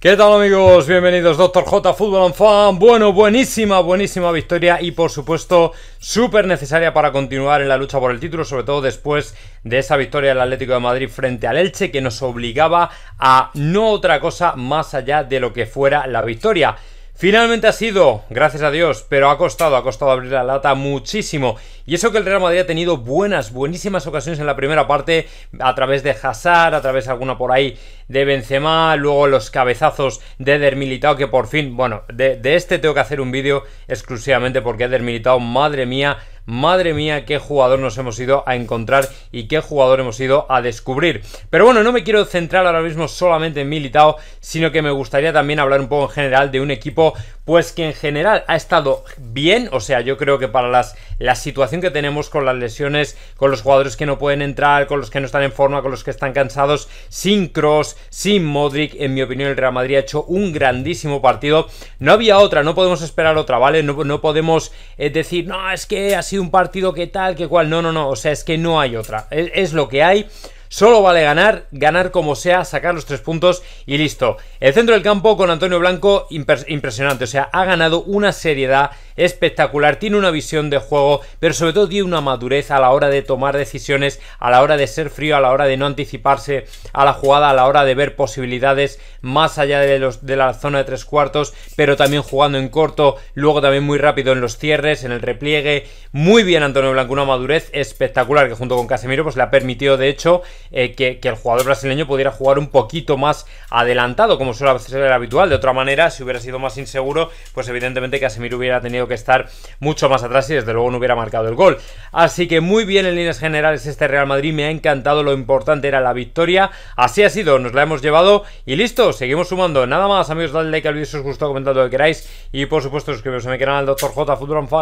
¿Qué tal amigos? Bienvenidos Doctor J Fútbol Fan. Bueno, buenísima, buenísima victoria y por supuesto súper necesaria para continuar en la lucha por el título, sobre todo después de esa victoria del Atlético de Madrid frente al Elche que nos obligaba a no otra cosa más allá de lo que fuera la victoria. Finalmente ha sido, gracias a Dios, pero ha costado, ha costado abrir la lata muchísimo. Y eso que el Real Madrid ha tenido buenas, buenísimas ocasiones en la primera parte, a través de Hazard, a través de alguna por ahí de Benzema, luego los cabezazos de Eder que por fin, bueno, de, este tengo que hacer un vídeo exclusivamente porque Eder madre mía, Madre mía, qué jugador nos hemos ido a encontrar y qué jugador hemos ido a descubrir. Pero bueno, no me quiero centrar ahora mismo solamente en Militao, sino que me gustaría también hablar un poco en general de un equipo pues que en general ha estado bien, o sea, yo creo que para las, la situación que tenemos con las lesiones, con los jugadores que no pueden entrar, con los que no están en forma, con los que están cansados, sin Cross, sin Modric, en mi opinión el Real Madrid ha hecho un grandísimo partido. No había otra, no podemos esperar otra, ¿vale? No, podemos eh, decir, no, es que sido un partido que tal, que cual. No, no, no. O sea, es que no hay otra. Es, es lo que hay. Solo vale ganar, ganar como sea, sacar los tres puntos y listo. El centro del campo con Antonio Blanco, impresionante. O sea, ha ganado una seriedad espectacular, tiene una visión de juego, pero sobre todo tiene una madurez a la hora de tomar decisiones, a la hora de ser frío, a la hora de no anticiparse a la jugada, a la hora de ver posibilidades más allá de, los, de la zona de tres cuartos, pero también jugando en corto, luego también muy rápido en los cierres, en el repliegue. Muy bien Antonio Blanco, una madurez espectacular que junto con Casemiro pues le ha permitido de hecho eh, que, el jugador brasileño pudiera jugar un poquito más adelantado como suele ser el habitual. De otra manera, si hubiera sido más inseguro, pues evidentemente Casemiro hubiera tenido que que estar mucho más atrás y desde luego no hubiera marcado el gol. Así que muy bien en líneas generales este Real Madrid, me ha encantado, lo importante era la victoria, así ha sido, nos la hemos llevado y listo, seguimos sumando. Nada más amigos, dadle like al vídeo si os gustó, comentad lo que queráis y por supuesto suscribiros a mi canal, Dr. J, Futuro Fan.